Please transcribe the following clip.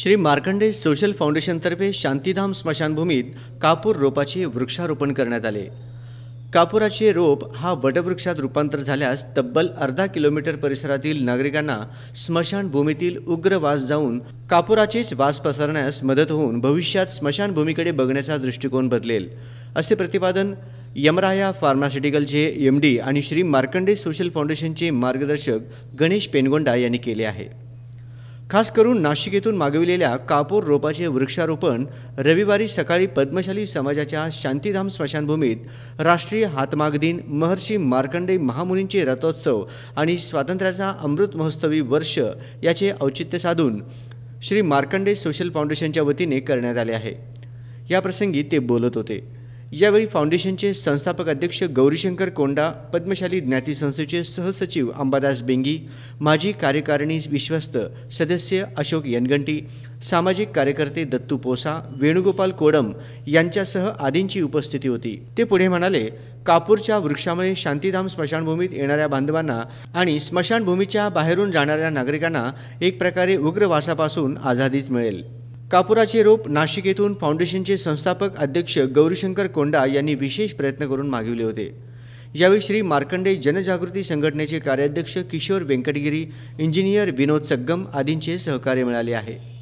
Shri Markande social फाउंडेशनतर्फे शांतीधाम स्मशानभूमीत कापूर रोपाचे वृक्षारोपण करण्यात आले कापुराचे रोप हा वटवृक्षात रूपांतर झाल्यास तब्बल अर्धा किलोमीटर परिसरातील नागरिकांना स्मशानभूमीतील उग्र वास जाऊन कापुराचेच वास पसरण्यास मदत होऊन भविष्यात स्मशानभूमीकडे बघण्याचा दृष्टिकोन बदलेल असे प्रतिपादन यमराया फार्मास्युटिकलचे एम डी आणि श्री मार्कंडे सोशल फाउंडेशनचे मार्गदर्शक गणेश पेनगोंडा यांनी केले आहे खास करून नाशिक येथून मागविलेल्या कापूर रोपाचे वृक्षारोपण रविवारी सकाळी पद्मशाली समाजाच्या शांतीधाम स्मशानभूमीत राष्ट्रीय हातमाग दिन महर्षी मार्कंडे महामुनींचे रथोत्सव आणि स्वातंत्र्याचा अमृत महोत्सवी वर्ष याचे औचित्य साधून श्री मार्कंडे सोशल फाउंडेशनच्या वतीने करण्यात आले आहे याप्रसंगी ते बोलत होते यावेळी फाउंडेशनचे संस्थापक अध्यक्ष गौरीशंकर कोंडा पद्मशाली ज्ञाती संस्थेचे सहसचिव अंबादास बेंगी माजी कार्यकारिणी विश्वस्त सदस्य अशोक यनगंटी सामाजिक कार्यकर्ते दत्तू पोसा वेणुगोपाल कोडम यांच्यासह आदींची उपस्थिती होती ते पुढे म्हणाले कापूरच्या वृक्षामुळे शांतीधाम स्मशानभूमीत येणाऱ्या बांधवांना आणि स्मशानभूमीच्या बाहेरून जाणाऱ्या नागरिकांना एक प्रकारे उग्र वासापासून आझादीच मिळेल कापुराचे रोप नाशिक येथून फाउंडेशनचे संस्थापक अध्यक्ष गौरीशंकर कोंडा यांनी विशेष प्रयत्न करून मागविले होते यावेळी श्री मार्कंडे जनजागृती संघटनेचे कार्याध्यक्ष किशोर व्यंकटगिरी इंजिनियर विनोद सग्गम आदींचे सहकार्य मिळाले आहे